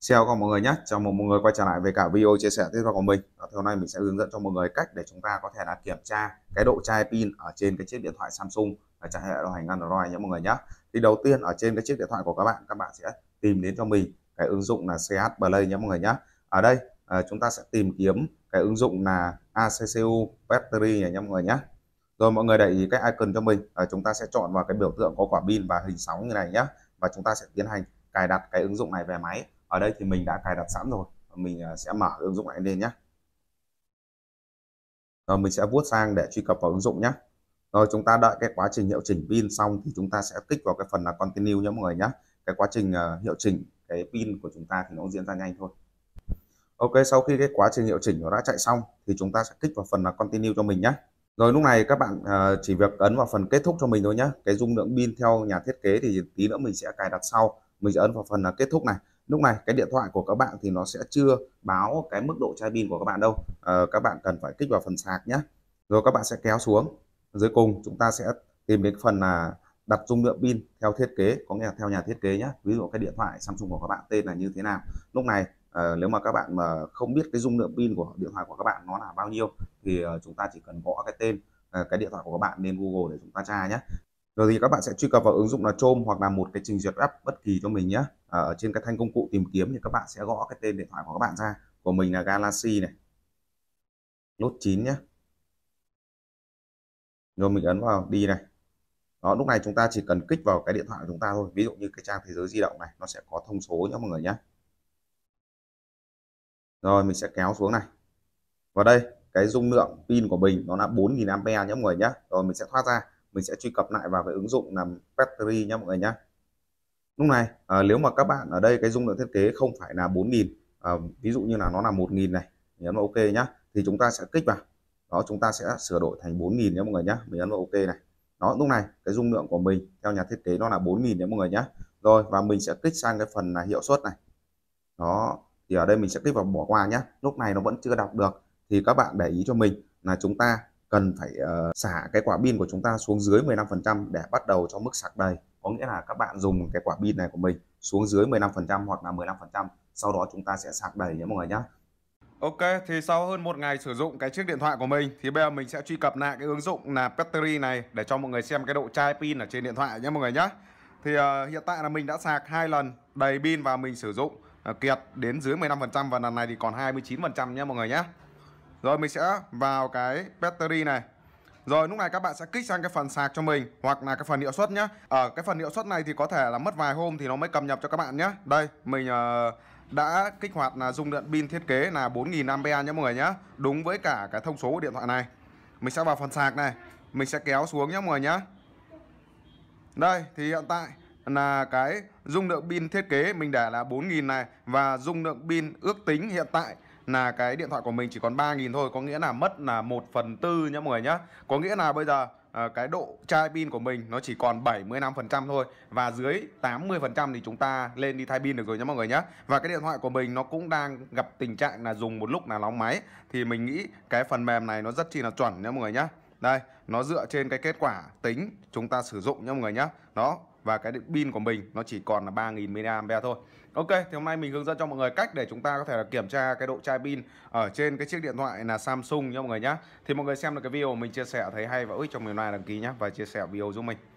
Xin chào mọi người nhé, chào mừng mọi người quay trở lại với cả video chia sẻ tiếp theo của mình và Hôm nay mình sẽ hướng dẫn cho mọi người cách để chúng ta có thể là kiểm tra cái độ chai pin ở trên cái chiếc điện thoại Samsung ở trong hệ điều hành Android nhé mọi người nhé Thì đầu tiên ở trên cái chiếc điện thoại của các bạn, các bạn sẽ tìm đến cho mình cái ứng dụng là CH Play nhé mọi người nhé Ở đây à, chúng ta sẽ tìm kiếm cái ứng dụng là ACCU Battery nhé mọi người nhé rồi mọi người để ý cái icon cho mình à, chúng ta sẽ chọn vào cái biểu tượng có quả pin và hình sóng như này nhé và chúng ta sẽ tiến hành cài đặt cái ứng dụng này về máy ở đây thì mình đã cài đặt sẵn rồi mình ờ, sẽ mở ứng dụng này lên nhé rồi mình sẽ vuốt sang để truy cập vào ứng dụng nhé rồi chúng ta đợi cái quá trình hiệu chỉnh pin xong thì chúng ta sẽ kích vào cái phần là continue nhé mọi người nhé cái quá trình ờ, hiệu chỉnh cái pin của chúng ta thì nó diễn ra nhanh thôi ok sau khi cái quá trình hiệu chỉnh nó đã chạy xong thì chúng ta sẽ kích vào phần là continue cho mình nhé rồi lúc này các bạn ờ, chỉ việc ấn vào phần kết thúc cho mình thôi nhé. Cái dung lượng pin theo nhà thiết kế thì tí nữa mình sẽ cài đặt sau. Mình sẽ ấn vào phần là kết thúc này. Lúc này cái điện thoại của các bạn thì nó sẽ chưa báo cái mức độ chai pin của các bạn đâu. Ờ, các bạn cần phải kích vào phần sạc nhé. Rồi các bạn sẽ kéo xuống. Dưới cùng chúng ta sẽ tìm đến phần là đặt dung lượng pin theo thiết kế có nghĩa là theo nhà thiết kế nhé ví dụ cái điện thoại Samsung của các bạn tên là như thế nào lúc này Ờ, nếu mà các bạn mà không biết cái dung lượng pin của điện thoại của các bạn nó là bao nhiêu thì uh, chúng ta chỉ cần gõ cái tên uh, cái điện thoại của các bạn lên Google để chúng ta tra nhé rồi thì các bạn sẽ truy cập vào ứng dụng là Chrome hoặc là một cái trình duyệt app bất kỳ cho mình nhé à, ở trên cái thanh công cụ tìm kiếm thì các bạn sẽ gõ cái tên điện thoại của các bạn ra của mình là Galaxy này Note 9 nhé rồi mình ấn vào đi này đó lúc này chúng ta chỉ cần kích vào cái điện thoại của chúng ta thôi ví dụ như cái trang thế giới di động này nó sẽ có thông số nhé mọi người nhé rồi mình sẽ kéo xuống này và đây cái dung lượng pin của mình nó là 4.000 ampere nhé mọi người nhé rồi mình sẽ thoát ra mình sẽ truy cập lại vào cái ứng dụng làm battery nhé mọi người nhé lúc này à, nếu mà các bạn ở đây cái dung lượng thiết kế không phải là 4.000 à, ví dụ như là nó là 1.000 này nhấn vào ok nhá thì chúng ta sẽ kích vào đó chúng ta sẽ sửa đổi thành 4.000 nhé mọi người nhé mình nhấn vào ok này đó lúc này cái dung lượng của mình theo nhà thiết kế nó là 4.000 nhé mọi người nhé rồi và mình sẽ kích sang cái phần là hiệu suất này đó thì ở đây mình sẽ click vào bỏ qua nhé lúc này nó vẫn chưa đọc được thì các bạn để ý cho mình là chúng ta cần phải uh, xả cái quả pin của chúng ta xuống dưới 15% để bắt đầu cho mức sạc đầy có nghĩa là các bạn dùng cái quả pin này của mình xuống dưới 15% hoặc là 15% sau đó chúng ta sẽ sạc đầy nhé mọi người nhé Ok, thì sau hơn một ngày sử dụng cái chiếc điện thoại của mình thì bây giờ mình sẽ truy cập lại cái ứng dụng là Battery này để cho mọi người xem cái độ chai pin ở trên điện thoại nhé mọi người nhé. Thì uh, hiện tại là mình đã sạc hai lần đầy pin và mình sử dụng Ờ, Kiệt đến dưới 15% và lần này thì còn 29% nhé mọi người nhé Rồi mình sẽ vào cái battery này rồi lúc này các bạn sẽ kích sang cái phần sạc cho mình hoặc là cái phần hiệu suất nhé Ở ờ, cái phần hiệu suất này thì có thể là mất vài hôm thì nó mới cập nhập cho các bạn nhé Đây mình ờ, đã kích hoạt là dung lượng pin thiết kế là 4000A nhé mọi người nhé Đúng với cả cái thông số của điện thoại này Mình sẽ vào phần sạc này Mình sẽ kéo xuống nhé mọi người nhé Đây thì hiện tại là cái dung lượng pin thiết kế mình để là 4.000 này và dung lượng pin ước tính hiện tại là cái điện thoại của mình chỉ còn 3.000 thôi có nghĩa là mất là 1 phần tư nhá mọi người nhá có nghĩa là bây giờ ờ, cái độ chai pin của mình nó chỉ còn 75% thôi và dưới 80% thì chúng ta lên đi thay pin được rồi nhá mọi người nhá và cái điện thoại của mình nó cũng đang gặp tình trạng là dùng một lúc là nóng máy thì mình nghĩ cái phần mềm này nó rất chi là chuẩn nhá mọi người nhá đây nó dựa trên cái kết quả tính chúng ta sử dụng nhá mọi người nhá đó và cái pin của mình nó chỉ còn là 3.000 mAh thôi Ok thì hôm nay mình hướng dẫn cho mọi người cách để chúng ta có thể là kiểm tra cái độ chai pin ở trên cái chiếc điện thoại là Samsung nhé mọi người nhé. thì mọi người xem được cái video mình chia sẻ thấy hay và ích cho mình like đăng ký nhé và chia sẻ video giúp mình